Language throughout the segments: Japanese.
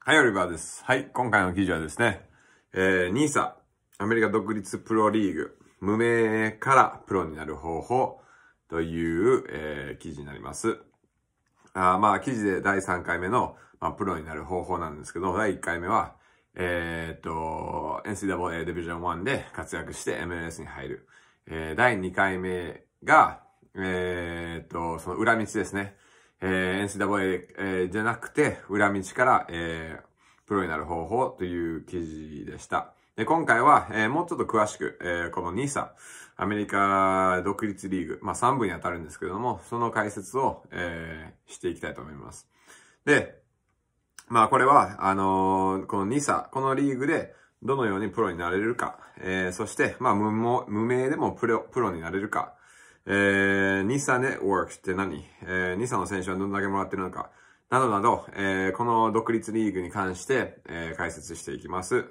はい、オリバーです。はい、今回の記事はですね、えー、NISA、アメリカ独立プロリーグ、無名からプロになる方法という、えー、記事になります。あまあ、記事で第3回目の、まあ、プロになる方法なんですけど、第1回目は、えー、っと、NCAA デ i s ジョン1で活躍して MLS に入る。えー、第2回目が、えー、っと、その裏道ですね。えー、n c w a えー、じゃなくて、裏道から、えー、プロになる方法という記事でした。で、今回は、えー、もうちょっと詳しく、えー、この NISA、アメリカ独立リーグ、まあ、3部に当たるんですけれども、その解説を、えー、していきたいと思います。で、まあ、これは、あのー、この NISA、このリーグで、どのようにプロになれるか、えー、そして、まあ無、無名でもプロ、プロになれるか、えー、ニサネットワークって何えー、日サの選手はどんだけもらってるのかなどなど、えー、この独立リーグに関して、えー、解説していきます。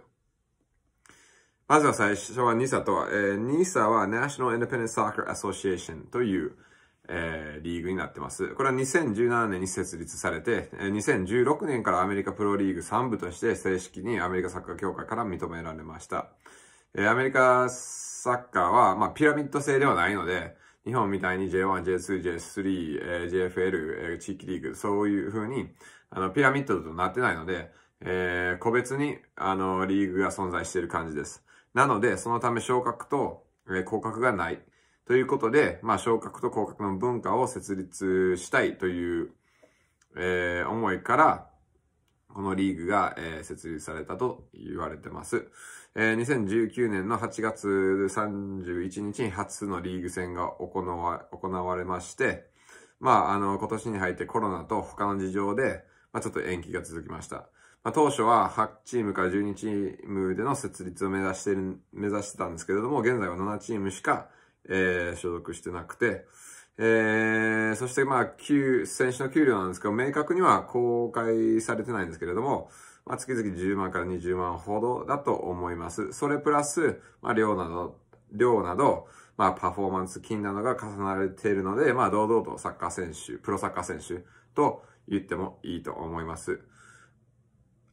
まずは最初はニ i サとは、えー、ニ i サは National Independent Soccer Association という、えー、リーグになってます。これは2017年に設立されて、2016年からアメリカプロリーグ3部として正式にアメリカサッカー協会から認められました。えー、アメリカサッカーは、まあ、ピラミッド制ではないので、日本みたいに J1、J2、J3、え JFL、え地域リーグ、そういう風に、あの、ピラミッドとなってないので、えー、個別に、あの、リーグが存在している感じです。なので、そのため昇格と、えー、降格がない。ということで、まあ、昇格と降格の文化を設立したいという、えー、思いから、このリーグが、えー、設立されたと言われてます。えー、2019年の8月31日に初のリーグ戦が行わ行われまして、まあ、あの、今年に入ってコロナと他の事情で、まあ、ちょっと延期が続きました。まあ、当初は8チームから12チームでの設立を目指してる、目指してたんですけれども、現在は7チームしか、えー、所属してなくて、えー、そしてまあ、給、選手の給料なんですけど、明確には公開されてないんですけれども、まあ、月々10万から20万ほどだと思います。それプラス、まあ、量など、量など、まあ、パフォーマンス金などが重なられているので、まあ、堂々とサッカー選手、プロサッカー選手と言ってもいいと思います。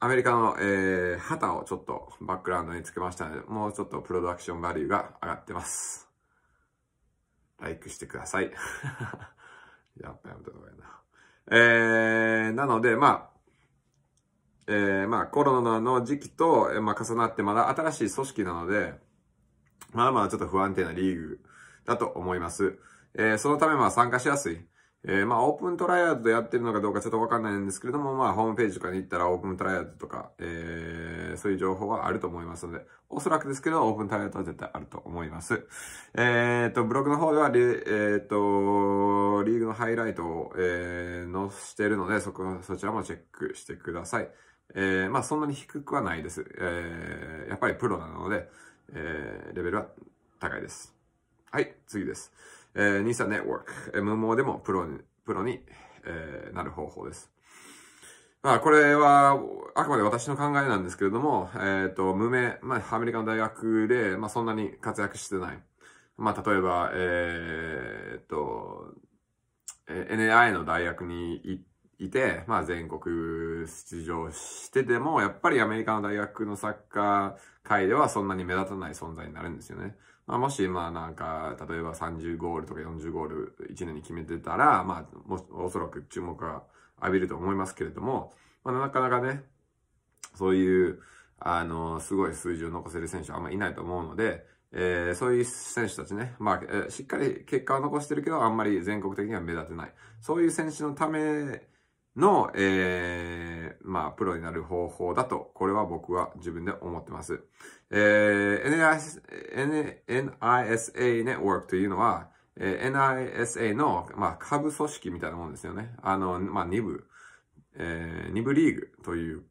アメリカの、えー、旗をちょっとバックグラウンドにつけましたので、もうちょっとプロダクションバリューが上がってます。ライクしてください。やっぱやめた方がいいな。えー、なので、まあ、えー、まあコロナの時期と、えー、まあ重なってまだ新しい組織なので、まだまだちょっと不安定なリーグだと思います。えー、そのためまあ参加しやすい。えー、まあオープントライアウトでやってるのかどうかちょっとわかんないんですけれども、まあホームページとかに行ったらオープントライアウトとか、えー、そういう情報はあると思いますので、おそらくですけど、オープントライアウトは絶対あると思います。えー、っと、ブログの方ではえー、っと、リーグのハイライトを、えー、載せてるので、そこ、そちらもチェックしてください。えー、まあそんなに低くはないです。えー、やっぱりプロなので、えー、レベルは高いです。はい、次です。えー、NISA Network。無 m でもプロに、プロに、えー、なる方法です。まあ、これは、あくまで私の考えなんですけれども、えっ、ー、と、無名、まあ、アメリカの大学で、まあ、そんなに活躍してない。まあ、例えば、えー、っと、NAI の大学に行っていて、まあ全国出場してでも、やっぱりアメリカの大学のサッカー界ではそんなに目立たない存在になるんですよね。まあ、もし、まあなんか、例えば30ゴールとか40ゴール1年に決めてたら、まあ、もおそらく注目は浴びると思いますけれども、まあ、なかなかね、そういう、あの、すごい数字を残せる選手はあんまりいないと思うので、えー、そういう選手たちね、まあ、えー、しっかり結果を残してるけど、あんまり全国的には目立てない。そういう選手のための、えー、まあ、プロになる方法だと、これは僕は自分で思ってます。えー、NISA Network というのは、えー、NISA の、まあ、株組織みたいなものですよね。あの、まあ、2部、えー、2部リーグという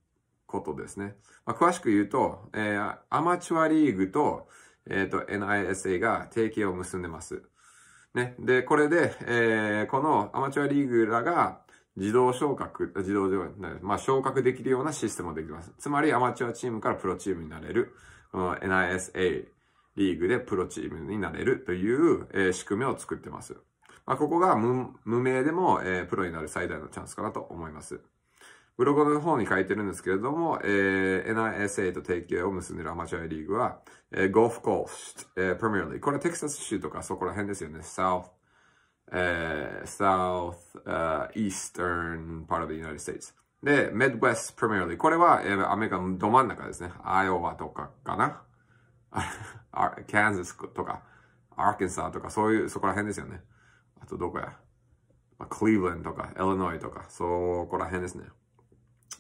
ことですね。まあ、詳しく言うと、えー、アマチュアリーグと、えっ、ー、と、NISA が提携を結んでます。ね。で、これで、えー、このアマチュアリーグらが、自動昇格、自動上、まあ、昇格できるようなシステムもできます。つまり、アマチュアチームからプロチームになれる、この NISA リーグでプロチームになれるという、えー、仕組みを作ってます。まあ、ここが無名でも、えー、プロになる最大のチャンスかなと思います。ブログの方に書いてるんですけれども、えー、NISA と提携を結んでるアマチュアリーグは、えー、ゴルフコースト、えー、プレミアリーグ。これテキサス州とかそこら辺ですよね。South South、uh, Eastern part of the United States で Midwest primarily これはアメリカのど真ん中ですねアイオワとかかな Kansas とか Arkansas とかそういうそこら辺ですよねあとどこやクリーブランドとか、イリノイとか、そこら辺ですね。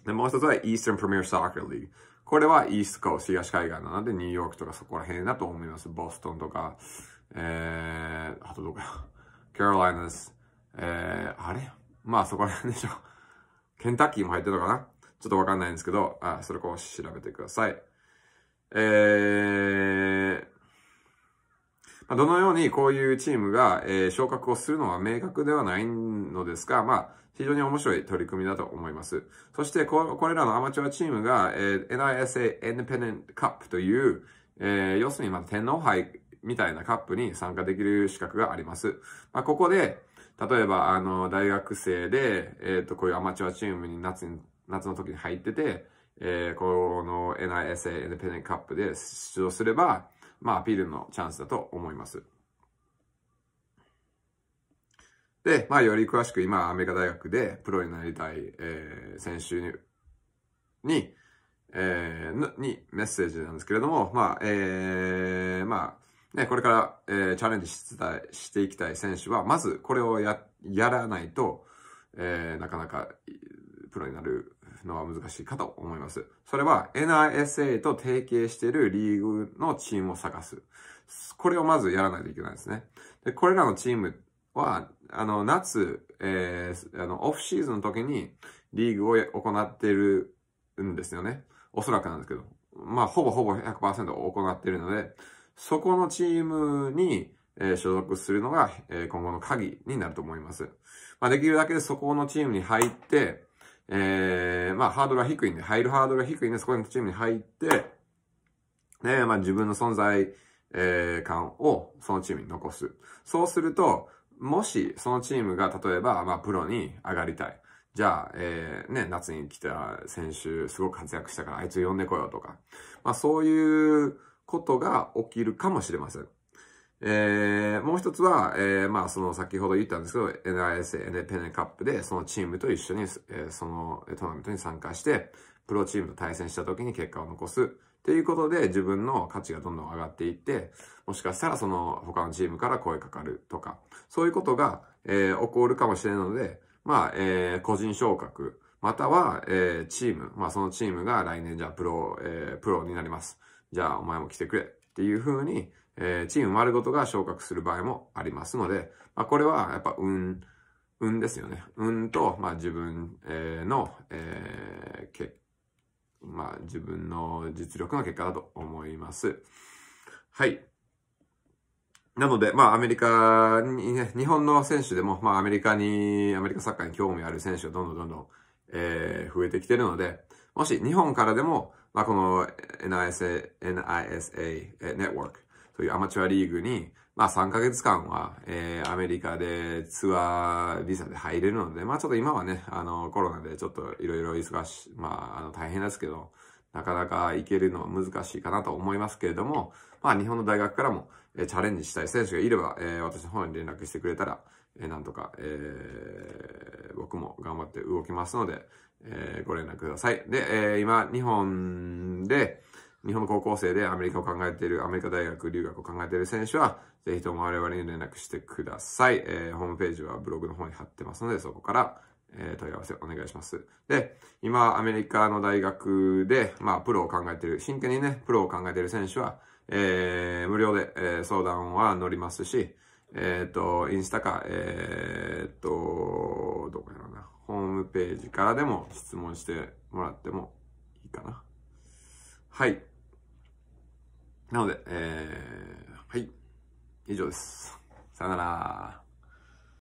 で、もう一つは Eastern Premier Soccer League。これは East Coast、東海岸なので、ニューヨークとかそこら辺だと思います。ボストンとか、えー、あとどこや。ケロライナです。えー、あれまあそこら辺でしょう。ケンタッキーも入ってるのかなちょっとわかんないんですけど、あそれこう調べてください。えー、まあ、どのようにこういうチームが、えー、昇格をするのは明確ではないのですが、まあ、非常に面白い取り組みだと思います。そしてこ、これらのアマチュアチームが、えー、NISA Independent Cup という、えー、要するにまあ天皇杯みたいなカップに参加できる資格があります。まあ、ここで、例えば、あの、大学生で、えっ、ー、と、こういうアマチュアチームに夏に、夏の時に入ってて、えー、この NISA インデペンデントカップで出場すれば、まあ、アピールのチャンスだと思います。で、まあ、より詳しく今、アメリカ大学でプロになりたい、えー、選手に、えー、にメッセージなんですけれども、まあ、えー、まあ、ね、これから、えー、チャレンジしたしていきたい選手は、まずこれをややらないと、えー、なかなかプロになるのは難しいかと思います。それは NISA と提携しているリーグのチームを探す。これをまずやらないといけないですね。で、これらのチームは、あの、夏、えー、あの、オフシーズンの時にリーグを行っているんですよね。おそらくなんですけど。まあ、ほぼほぼ100%行っているので、そこのチームに、え所属するのが、え今後の鍵になると思います。まあ、できるだけそこのチームに入って、えー、まあ、ハードルは低いんで、入るハードルは低いんで、そこのチームに入って、ね、まあ、自分の存在、えー、感をそのチームに残す。そうすると、もしそのチームが例えば、まあ、プロに上がりたい。じゃあ、えー、ね、夏に来た選手、すごく活躍したから、あいつ呼んでこようとか。まあ、そういう、ことが起きるかもしれません。えー、もう一つは、えー、まあ、その、先ほど言ったんですけど、NISA、NPN カップで、そのチームと一緒に、えー、その、トーナメントに参加して、プロチームと対戦した時に結果を残す。っていうことで、自分の価値がどんどん上がっていって、もしかしたら、その、他のチームから声かかるとか、そういうことが、えー、起こるかもしれないので、まあ、えー、個人昇格、または、えー、チーム、まあ、そのチームが来年じゃあプロ、えー、プロになります。じゃあお前も来てくれっていう風に、えー、チーム丸ごとが昇格する場合もありますので、まあ、これはやっぱ運、運ですよね。運と、まあ、自分、えの、えー、けまあ、自分の実力の結果だと思います。はい。なので、まあ、アメリカにね、日本の選手でも、まあ、アメリカに、アメリカサッカーに興味ある選手がどんどんどんどんえー、増えてきてるので、もし日本からでも、まあ、この NISA、NISA ネットワークというアマチュアリーグに、まあ、3ヶ月間は、えー、アメリカでツアービザで入れるので、まあ、ちょっと今はね、あの、コロナでちょっといろいろ忙しい、まあ、あの、大変ですけど、なかなかいけるのは難しいかなと思いますけれども、まあ日本の大学からも、えチャレンジしたい選手がいれば、えー、私の方に連絡してくれたら、えー、なんとか、えー、僕も頑張って動きますので、えー、ご連絡ください。で、えー、今、日本で、日本の高校生でアメリカを考えている、アメリカ大学留学を考えている選手は、ぜひとも我々に連絡してください。えー、ホームページはブログの方に貼ってますので、そこからえー、問い合わせお願いします。で、今、アメリカの大学で、まあ、プロを考えてる、真剣にね、プロを考えてる選手は、えー、無料で、えー、相談は乗りますし、えっ、ー、と、インスタか、えっ、ー、と、どこやろうな、ホームページからでも質問してもらってもいいかな。はい。なので、えー、はい。以上です。さよなら。